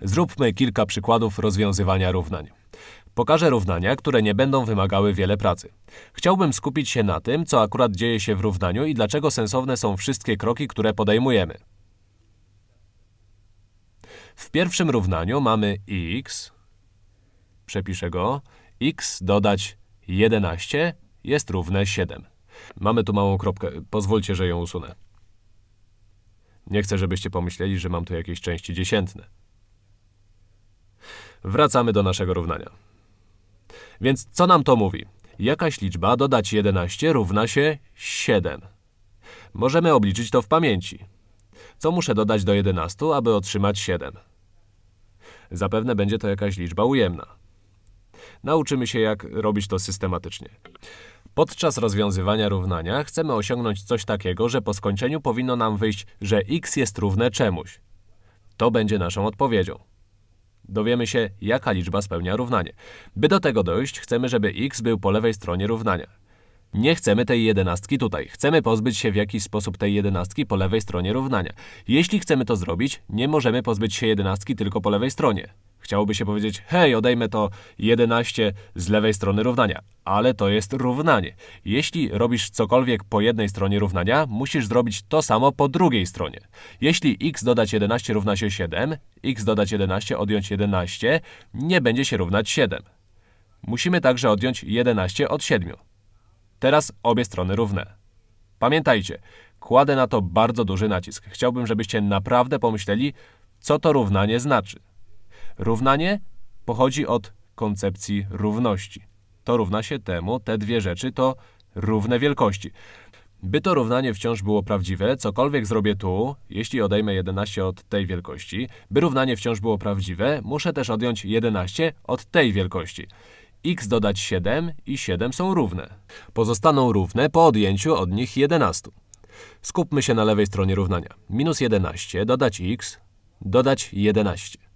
Zróbmy kilka przykładów rozwiązywania równań. Pokażę równania, które nie będą wymagały wiele pracy. Chciałbym skupić się na tym, co akurat dzieje się w równaniu i dlaczego sensowne są wszystkie kroki, które podejmujemy. W pierwszym równaniu mamy x, przepiszę go, x dodać 11 jest równe 7. Mamy tu małą kropkę, pozwólcie, że ją usunę. Nie chcę, żebyście pomyśleli, że mam tu jakieś części dziesiętne. Wracamy do naszego równania. Więc co nam to mówi? Jakaś liczba dodać 11 równa się 7. Możemy obliczyć to w pamięci. Co muszę dodać do 11, aby otrzymać 7? Zapewne będzie to jakaś liczba ujemna. Nauczymy się, jak robić to systematycznie. Podczas rozwiązywania równania chcemy osiągnąć coś takiego, że po skończeniu powinno nam wyjść, że x jest równe czemuś. To będzie naszą odpowiedzią. Dowiemy się, jaka liczba spełnia równanie. By do tego dojść, chcemy, żeby x był po lewej stronie równania. Nie chcemy tej jedenastki tutaj. Chcemy pozbyć się w jakiś sposób tej jedenastki po lewej stronie równania. Jeśli chcemy to zrobić, nie możemy pozbyć się jedenastki tylko po lewej stronie. Chciałoby się powiedzieć, hej, odejmę to 11 z lewej strony równania. Ale to jest równanie. Jeśli robisz cokolwiek po jednej stronie równania, musisz zrobić to samo po drugiej stronie. Jeśli x dodać 11 równa się 7, x dodać 11 odjąć 11 nie będzie się równać 7. Musimy także odjąć 11 od 7. Teraz obie strony równe. Pamiętajcie, kładę na to bardzo duży nacisk. Chciałbym, żebyście naprawdę pomyśleli, co to równanie znaczy. Równanie pochodzi od koncepcji równości. To równa się temu, te dwie rzeczy to równe wielkości. By to równanie wciąż było prawdziwe, cokolwiek zrobię tu, jeśli odejmę 11 od tej wielkości, by równanie wciąż było prawdziwe, muszę też odjąć 11 od tej wielkości. x dodać 7 i 7 są równe. Pozostaną równe po odjęciu od nich 11. Skupmy się na lewej stronie równania. Minus 11 dodać x, dodać 11.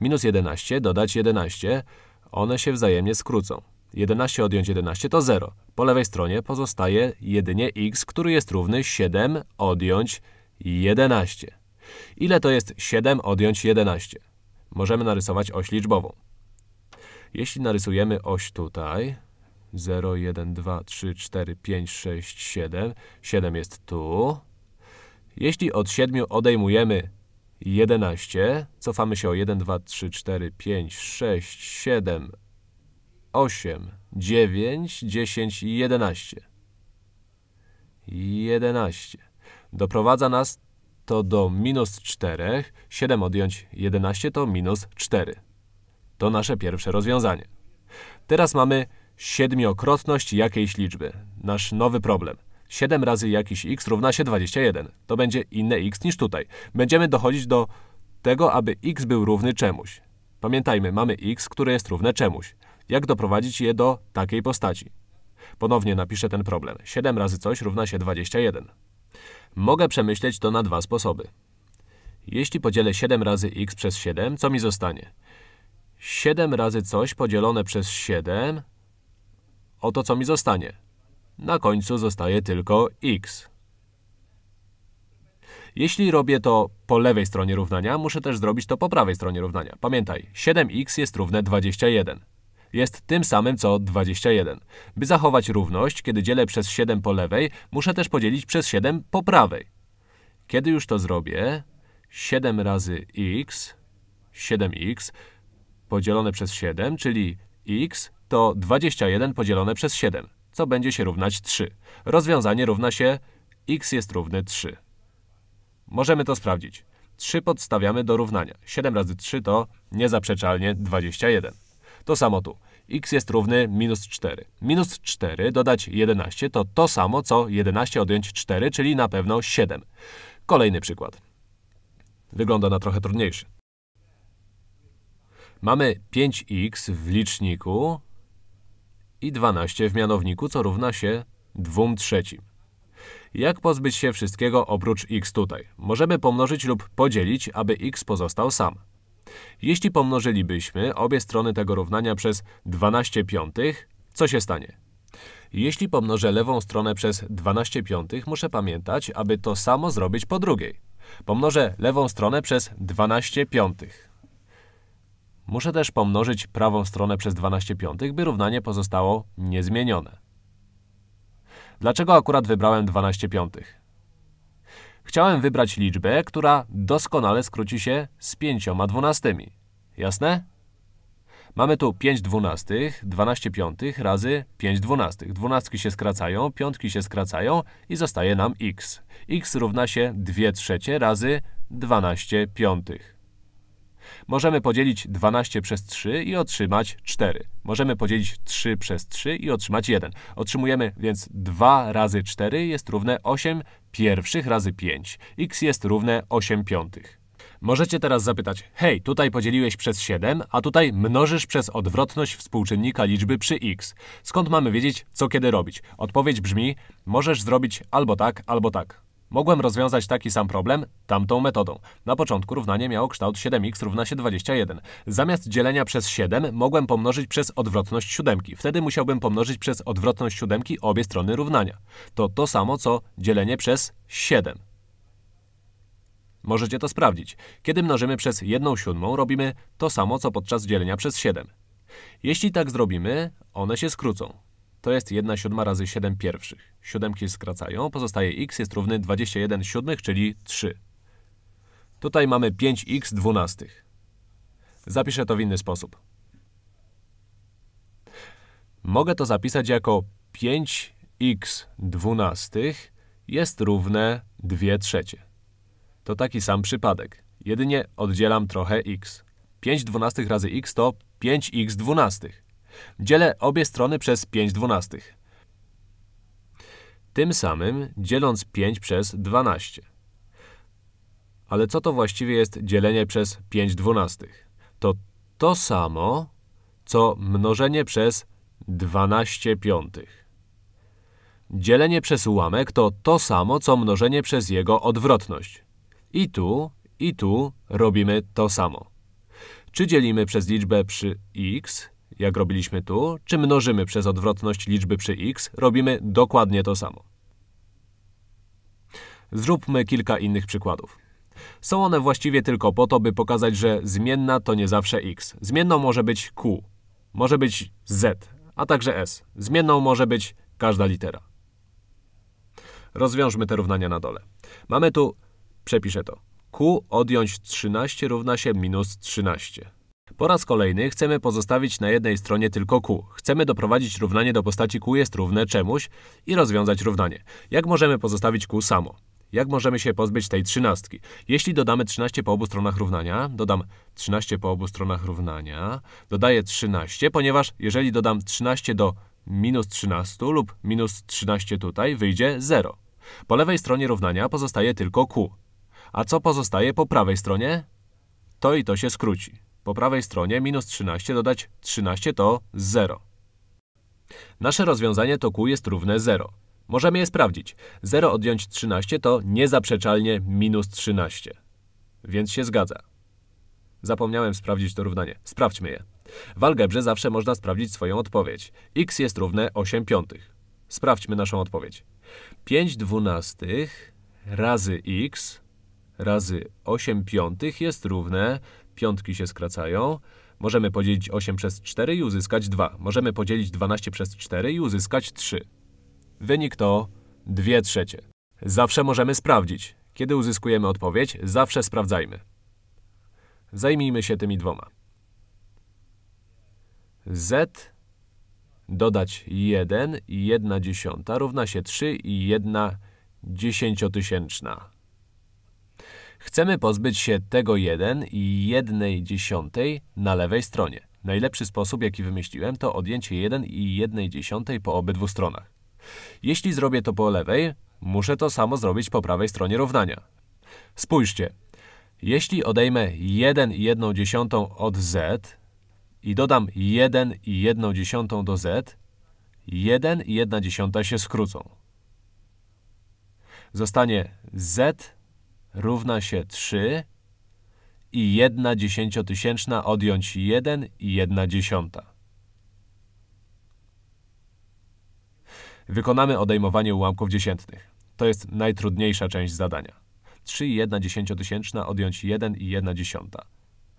Minus 11 dodać 11, one się wzajemnie skrócą. 11 odjąć 11 to 0. Po lewej stronie pozostaje jedynie x, który jest równy 7 odjąć 11. Ile to jest 7 odjąć 11? Możemy narysować oś liczbową. Jeśli narysujemy oś tutaj, 0, 1, 2, 3, 4, 5, 6, 7, 7 jest tu. Jeśli od 7 odejmujemy 11. Cofamy się o 1, 2, 3, 4, 5, 6, 7, 8, 9, 10 i 11. 11. Doprowadza nas to do minus 4. 7 odjąć 11 to minus 4. To nasze pierwsze rozwiązanie. Teraz mamy siedmiokrotność jakiejś liczby. Nasz nowy problem. 7 razy jakiś x równa się 21. To będzie inne x niż tutaj. Będziemy dochodzić do tego, aby x był równy czemuś. Pamiętajmy, mamy x, które jest równe czemuś. Jak doprowadzić je do takiej postaci? Ponownie napiszę ten problem. 7 razy coś równa się 21. Mogę przemyśleć to na dwa sposoby. Jeśli podzielę 7 razy x przez 7, co mi zostanie? 7 razy coś podzielone przez 7 oto co mi zostanie. Na końcu zostaje tylko x. Jeśli robię to po lewej stronie równania, muszę też zrobić to po prawej stronie równania. Pamiętaj, 7x jest równe 21. Jest tym samym co 21. By zachować równość, kiedy dzielę przez 7 po lewej, muszę też podzielić przez 7 po prawej. Kiedy już to zrobię, 7 razy x, 7x podzielone przez 7, czyli x to 21 podzielone przez 7 co będzie się równać 3. Rozwiązanie równa się x jest równy 3. Możemy to sprawdzić. 3 podstawiamy do równania. 7 razy 3 to niezaprzeczalnie 21. To samo tu. x jest równy minus 4. Minus 4 dodać 11 to to samo, co 11 odjąć 4, czyli na pewno 7. Kolejny przykład. Wygląda na trochę trudniejszy. Mamy 5x w liczniku i 12 w mianowniku, co równa się 2 trzecim. Jak pozbyć się wszystkiego oprócz x tutaj? Możemy pomnożyć lub podzielić, aby x pozostał sam. Jeśli pomnożylibyśmy obie strony tego równania przez 12 piątych, co się stanie? Jeśli pomnożę lewą stronę przez 12 piątych, muszę pamiętać, aby to samo zrobić po drugiej. Pomnożę lewą stronę przez 12 piątych. Muszę też pomnożyć prawą stronę przez 12 piątych, by równanie pozostało niezmienione. Dlaczego akurat wybrałem 12 piątych? Chciałem wybrać liczbę, która doskonale skróci się z 5 dwunastymi. Jasne? Mamy tu 5 dwunastych, 12 piątych razy 5 dwunastych. Dwunastki się skracają, piątki się skracają i zostaje nam x. x równa się 2 trzecie razy 12 piątych. Możemy podzielić 12 przez 3 i otrzymać 4. Możemy podzielić 3 przez 3 i otrzymać 1. Otrzymujemy więc 2 razy 4 jest równe 8 pierwszych razy 5. x jest równe 8 piątych. Możecie teraz zapytać, hej, tutaj podzieliłeś przez 7, a tutaj mnożysz przez odwrotność współczynnika liczby przy x. Skąd mamy wiedzieć, co kiedy robić? Odpowiedź brzmi, możesz zrobić albo tak, albo tak. Mogłem rozwiązać taki sam problem tamtą metodą. Na początku równanie miało kształt 7x równa się 21. Zamiast dzielenia przez 7 mogłem pomnożyć przez odwrotność siódemki. Wtedy musiałbym pomnożyć przez odwrotność siódemki obie strony równania. To to samo co dzielenie przez 7. Możecie to sprawdzić. Kiedy mnożymy przez 1 siódmą, robimy to samo co podczas dzielenia przez 7. Jeśli tak zrobimy, one się skrócą. To jest 1 siódma razy 7 pierwszych. Siódemki skracają, pozostaje x jest równy 21 siódmych, czyli 3. Tutaj mamy 5x dwunastych. Zapiszę to w inny sposób. Mogę to zapisać jako 5x dwunastych jest równe 2 trzecie. To taki sam przypadek. Jedynie oddzielam trochę x. 5 dwunastych razy x to 5x dwunastych. Dzielę obie strony przez 5 dwunastych tym samym dzieląc 5 przez 12. Ale co to właściwie jest dzielenie przez 5 dwunastych? To to samo, co mnożenie przez 12 piątych. Dzielenie przez ułamek to to samo, co mnożenie przez jego odwrotność. I tu, i tu robimy to samo. Czy dzielimy przez liczbę przy x, jak robiliśmy tu, czy mnożymy przez odwrotność liczby przy x, robimy dokładnie to samo. Zróbmy kilka innych przykładów. Są one właściwie tylko po to, by pokazać, że zmienna to nie zawsze x. Zmienną może być q, może być z, a także s. Zmienną może być każda litera. Rozwiążmy te równania na dole. Mamy tu, przepiszę to, q odjąć 13 równa się minus 13. Po raz kolejny chcemy pozostawić na jednej stronie tylko Q. Chcemy doprowadzić równanie do postaci Q jest równe czemuś i rozwiązać równanie. Jak możemy pozostawić Q samo? Jak możemy się pozbyć tej trzynastki? Jeśli dodamy 13 po obu stronach równania, dodam 13 po obu stronach równania, dodaję 13, ponieważ jeżeli dodam 13 do minus 13 lub minus 13 tutaj, wyjdzie 0. Po lewej stronie równania pozostaje tylko Q. A co pozostaje po prawej stronie? To i to się skróci. Po prawej stronie minus 13 dodać 13 to 0. Nasze rozwiązanie to Q jest równe 0. Możemy je sprawdzić. 0 odjąć 13 to niezaprzeczalnie minus 13. Więc się zgadza. Zapomniałem sprawdzić to równanie. Sprawdźmy je. W algebrze zawsze można sprawdzić swoją odpowiedź. x jest równe 8 piątych. Sprawdźmy naszą odpowiedź. 5 dwunastych razy x razy 8 piątych jest równe piątki się skracają. Możemy podzielić 8 przez 4 i uzyskać 2. Możemy podzielić 12 przez 4 i uzyskać 3. Wynik to 2 trzecie. Zawsze możemy sprawdzić. Kiedy uzyskujemy odpowiedź, zawsze sprawdzajmy. Zajmijmy się tymi dwoma. Z dodać 1 i 1 dziesiąta równa się 3 i 1 dziesięciotysięczna. Chcemy pozbyć się tego 1 i 1 dziesiątej na lewej stronie. Najlepszy sposób, jaki wymyśliłem, to odjęcie 1 i 1 dziesiątej po obydwu stronach. Jeśli zrobię to po lewej, muszę to samo zrobić po prawej stronie równania. Spójrzcie. Jeśli odejmę 1 i 1 dziesiątą od z i dodam 1 i 1 dziesiątą do z, 1 i 1 dziesiąta się skrócą. Zostanie z równa się 3 i 1 dziesięciotysięczna odjąć 1 i 1 dziesiąta. Wykonamy odejmowanie ułamków dziesiętnych. To jest najtrudniejsza część zadania. 3 i 1 dziesięciotysięczna odjąć 1 i 1 dziesiąta.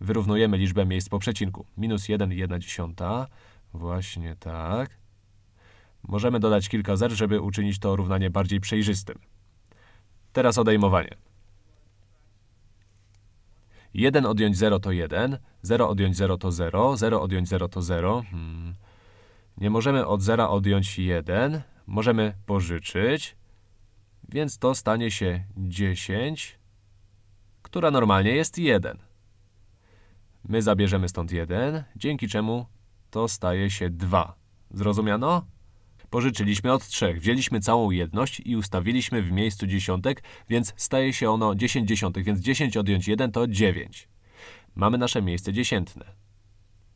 Wyrównujemy liczbę miejsc po przecinku. Minus 1 i 1 dziesiąta. Właśnie tak. Możemy dodać kilka zer, żeby uczynić to równanie bardziej przejrzystym. Teraz odejmowanie. 1 odjąć 0 to 1, 0 odjąć 0 to 0, 0 odjąć 0 to 0. Hmm. Nie możemy od 0 odjąć 1, możemy pożyczyć, więc to stanie się 10, która normalnie jest 1. My zabierzemy stąd 1, dzięki czemu to staje się 2. Zrozumiano? Pożyczyliśmy od trzech, wzięliśmy całą jedność i ustawiliśmy w miejscu dziesiątek, więc staje się ono 10 dziesiątek, więc 10 odjąć 1 to 9. Mamy nasze miejsce dziesiętne.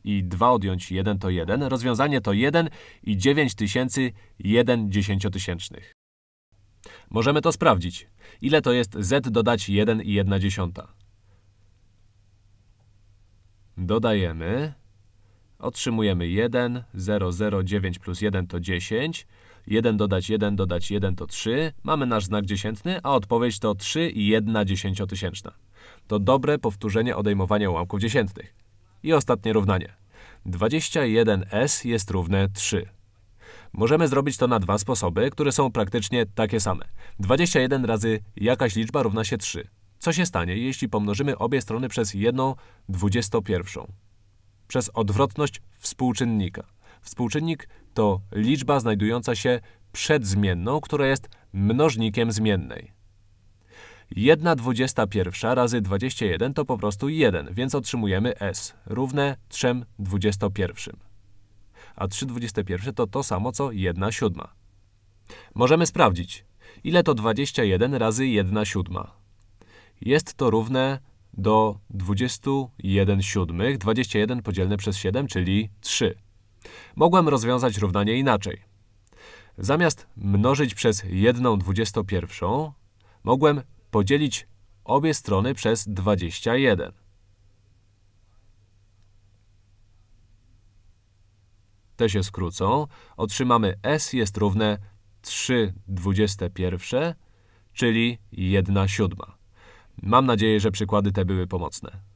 I 2 odjąć 1 to 1, rozwiązanie to 1 i 9 tysięcy 1 dziesięciotysięcznych. Możemy to sprawdzić. Ile to jest z dodać 1 i 1 dziesiąta? Dodajemy Otrzymujemy 1, 0, 0, 9 plus 1 to 10. 1 dodać 1 dodać 1 to 3. Mamy nasz znak dziesiętny, a odpowiedź to 3 i 1 dziesięciotysięczna. To dobre powtórzenie odejmowania ułamków dziesiętnych. I ostatnie równanie. 21s jest równe 3. Możemy zrobić to na dwa sposoby, które są praktycznie takie same. 21 razy jakaś liczba równa się 3. Co się stanie, jeśli pomnożymy obie strony przez jedną dwudziestopierwszą? przez odwrotność współczynnika. Współczynnik to liczba znajdująca się przed zmienną, która jest mnożnikiem zmiennej. 1 21 razy 21 to po prostu 1, więc otrzymujemy s równe 3 21. A 3 21 to to samo co 1 siódma. Możemy sprawdzić, ile to 21 razy 1 siódma. Jest to równe do 21 siódmych, 21 podzielne przez 7, czyli 3. Mogłem rozwiązać równanie inaczej. Zamiast mnożyć przez 1 21, mogłem podzielić obie strony przez 21. Te się skrócą. Otrzymamy s jest równe 3 21, czyli 1 siódma. Mam nadzieję, że przykłady te były pomocne.